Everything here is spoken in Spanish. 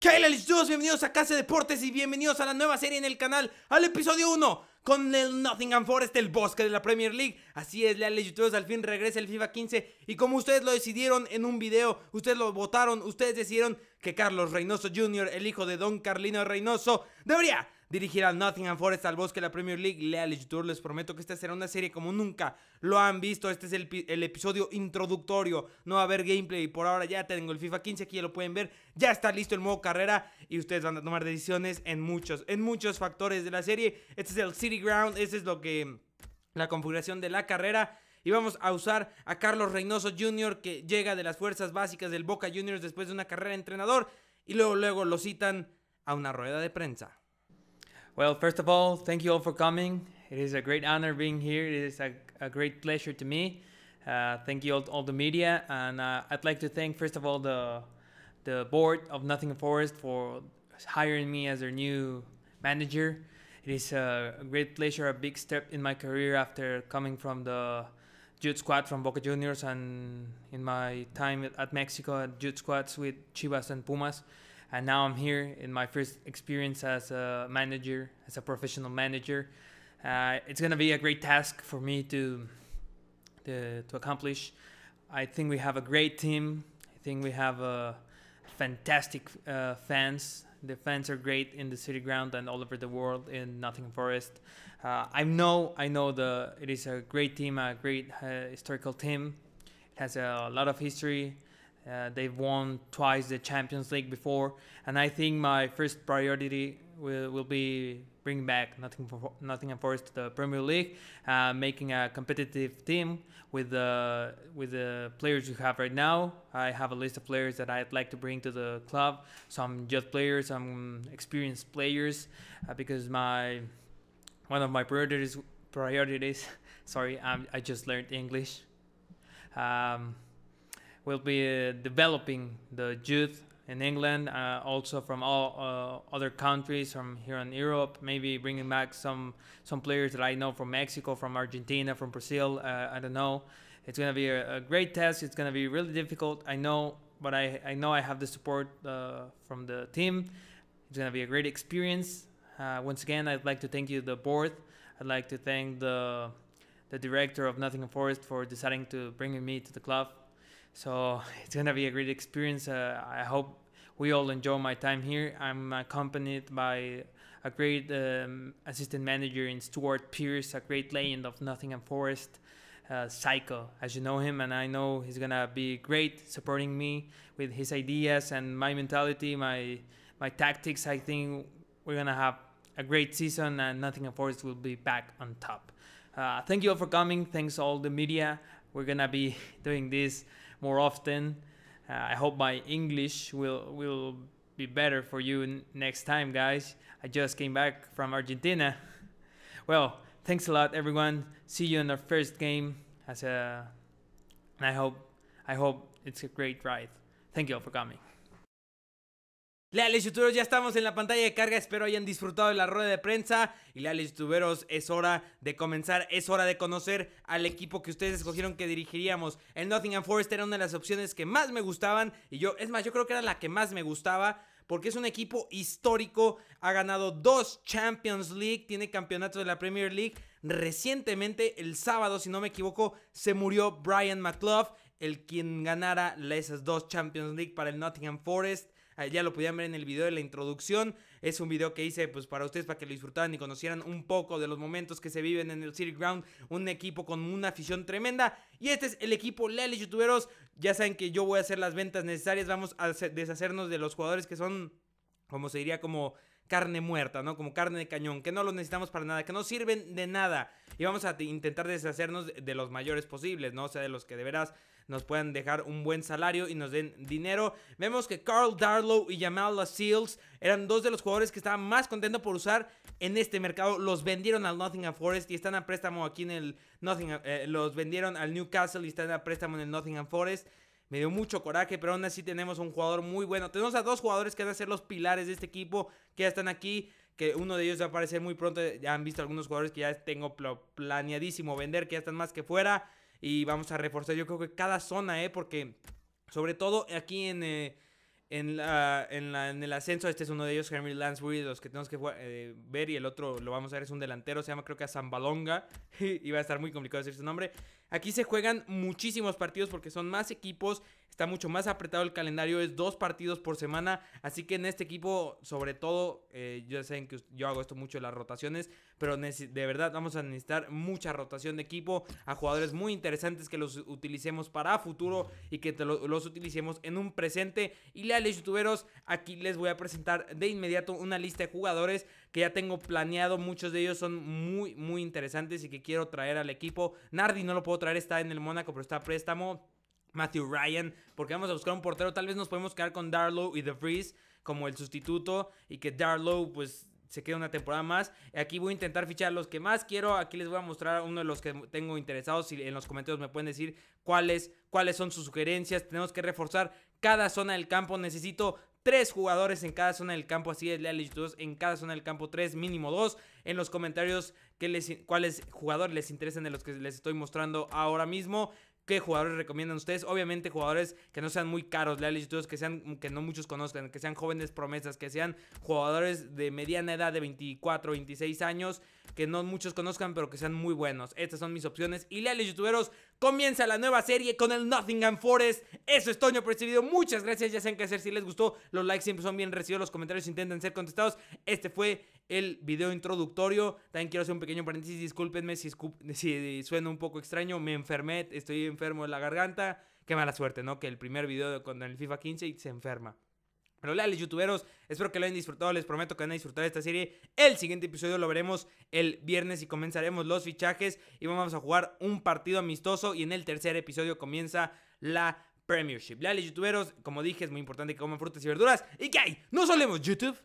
¿Qué hay, youtubers, Bienvenidos a Casa de Deportes y bienvenidos a la nueva serie en el canal, al episodio 1 con el Nottingham Forest, el bosque de la Premier League. Así es, leales youtubers, al fin regresa el FIFA 15 y como ustedes lo decidieron en un video, ustedes lo votaron, ustedes decidieron que Carlos Reynoso Jr., el hijo de Don Carlino Reynoso, debería dirigir al Nottingham Forest, al Bosque, de la Premier League, lea el YouTube, les prometo que esta será una serie como nunca lo han visto, este es el, episodio introductorio, no va a haber gameplay, por ahora ya tengo el FIFA 15, aquí ya lo pueden ver, ya está listo el modo carrera y ustedes van a tomar decisiones en muchos, en muchos factores de la serie, este es el City Ground, este es lo que, la configuración de la carrera, y vamos a usar a Carlos Reynoso Jr. que llega de las fuerzas básicas del Boca Juniors después de una carrera de entrenador y luego luego lo citan a una rueda de prensa. Well, first of all, thank you all for coming. It is a great honor being here. It is a, a great pleasure to me. Uh, thank you all, all the media, and uh, I'd like to thank first of all the the board of Nothing Forest for hiring me as their new manager. It is a great pleasure, a big step in my career after coming from the Jude squad from Boca Juniors and in my time at, at Mexico at Jude squads with Chivas and Pumas and now I'm here in my first experience as a manager, as a professional manager. Uh, it's gonna be a great task for me to, to, to accomplish. I think we have a great team. I think we have a fantastic uh, fans. The fans are great in the city ground and all over the world in Nottingham Forest. Uh, I know, I know the it is a great team, a great uh, historical team. It has a lot of history. Uh, they've won twice the Champions League before, and I think my first priority will, will be bringing back nothing for, Nottingham Forest to the Premier League, uh, making a competitive team with the with the players you have right now. I have a list of players that I'd like to bring to the club. Some just players, some experienced players, uh, because my one of my priorities priorities. Sorry, I'm, um, I just learned English. Um, will be uh, developing the youth in England, uh, also from all uh, other countries, from here in Europe. Maybe bringing back some some players that I know from Mexico, from Argentina, from Brazil. Uh, I don't know. It's gonna be a, a, great test. It's gonna be really difficult. I know, but I I know I have the support uh, from the team. It's gonna be a great experience. Uh, once again, I'd like to thank you, the board. I'd like to thank the the director of Nottingham Forest for deciding to bring me to the club. So it's gonna be a great experience. Uh, I hope we all enjoy my time here. I'm accompanied by a great um, assistant manager in Stuart Pierce, a great legend of Nottingham Forest, uh, Psycho, as you know him, and I know he's gonna be great supporting me with his ideas and my mentality, my my tactics. I think we're gonna have a great season, and Nottingham Forest will be back on top. Uh, thank you all for coming. Thanks all the media. We're gonna be doing this more often. Uh, I hope my English will will be better for you next time, guys. I just came back from Argentina. well, thanks a lot, everyone. See you in our first game. As a, uh, and I hope I hope it's a great ride. Thank you all for coming. Leales Youtubers, ya estamos en la pantalla de carga, espero hayan disfrutado de la rueda de prensa y leales Youtubers, es hora de comenzar, es hora de conocer al equipo que ustedes escogieron que dirigiríamos. El Nottingham Forest era una de las opciones que más me gustaban y yo, es más, yo creo que era la que más me gustaba porque es un equipo histórico, ha ganado dos Champions League, tiene campeonato de la Premier League. Recientemente, el sábado, si no me equivoco, se murió Brian McClough, el quien ganara esas dos Champions League para el Nottingham Forest ya lo podían ver en el video de la introducción. Es un video que hice pues para ustedes, para que lo disfrutaran y conocieran un poco de los momentos que se viven en el City Ground. Un equipo con una afición tremenda. Y este es el equipo Leales Youtuberos. Ya saben que yo voy a hacer las ventas necesarias. Vamos a deshacernos de los jugadores que son, como se diría, como carne muerta, ¿no? Como carne de cañón, que no los necesitamos para nada, que no sirven de nada. Y vamos a intentar deshacernos de los mayores posibles, ¿no? O sea, de los que de veras nos puedan dejar un buen salario y nos den dinero. Vemos que Carl Darlow y Jamal LaSeals eran dos de los jugadores que estaban más contentos por usar en este mercado. Los vendieron al Nottingham Forest y están a préstamo aquí en el Nottingham. Eh, los vendieron al Newcastle y están a préstamo en el Nottingham Forest. Me dio mucho coraje, pero aún así tenemos un jugador muy bueno. Tenemos a dos jugadores que van a ser los pilares de este equipo, que ya están aquí, que uno de ellos va a aparecer muy pronto. Ya han visto algunos jugadores que ya tengo planeadísimo vender, que ya están más que fuera. Y vamos a reforzar, yo creo que cada zona, ¿eh? Porque sobre todo aquí en... Eh, en, la, en, el ascenso, este es uno de ellos, Henry Lansbury, los que tenemos que eh, ver. Y el otro lo vamos a ver, es un delantero, se llama creo que a Zambalonga. y va a estar muy complicado decir su nombre. Aquí se juegan muchísimos partidos porque son más equipos está mucho más apretado el calendario, es dos partidos por semana, así que en este equipo, sobre todo, eh, ya yo que yo hago esto mucho las rotaciones, pero de verdad vamos a necesitar mucha rotación de equipo a jugadores muy interesantes que los utilicemos para futuro y que los utilicemos en un presente. Y leales youtuberos, aquí les voy a presentar de inmediato una lista de jugadores que ya tengo planeado, muchos de ellos son muy, muy interesantes y que quiero traer al equipo. Nardi no lo puedo traer, está en el Mónaco, pero está a préstamo. Matthew Ryan, porque vamos a buscar un portero. Tal vez nos podemos quedar con Darlow y The Freeze como el sustituto y que Darlow pues se quede una temporada más. Aquí voy a intentar fichar los que más quiero. Aquí les voy a mostrar a uno de los que tengo interesados. Y en los comentarios me pueden decir cuáles, cuáles son sus sugerencias. Tenemos que reforzar cada zona del campo. Necesito tres jugadores en cada zona del campo, así es, la dos en cada zona del campo, tres, mínimo dos. En los comentarios que les, cuáles jugadores les interesan de los que les estoy mostrando ahora mismo. ¿Qué jugadores recomiendan ustedes? Obviamente jugadores que no sean muy caros, todos que sean que no muchos conozcan, que sean jóvenes promesas, que sean jugadores de mediana edad de 24, 26 años que no muchos conozcan, pero que sean muy buenos. Estas son mis opciones. Y leales youtuberos, comienza la nueva serie con el Nothing and Forest. Eso es Toño por este video. Muchas gracias, ya saben qué hacer. Si les gustó, los likes siempre son bien recibidos, los comentarios intentan ser contestados. Este fue el video introductorio. También quiero hacer un pequeño paréntesis, discúlpenme si, suena un poco extraño. Me enfermé, estoy enfermo de la garganta. Qué mala suerte, ¿no? Que el primer video con el FIFA 15 se enferma. Pero hola, youtuberos, espero que lo hayan disfrutado, les prometo que van a disfrutar esta serie. El siguiente episodio lo veremos el viernes y comenzaremos los fichajes y vamos a jugar un partido amistoso y en el tercer episodio comienza la Premiership. Leales youtuberos, como dije, es muy importante que coman frutas y verduras y que hay, no solemos YouTube.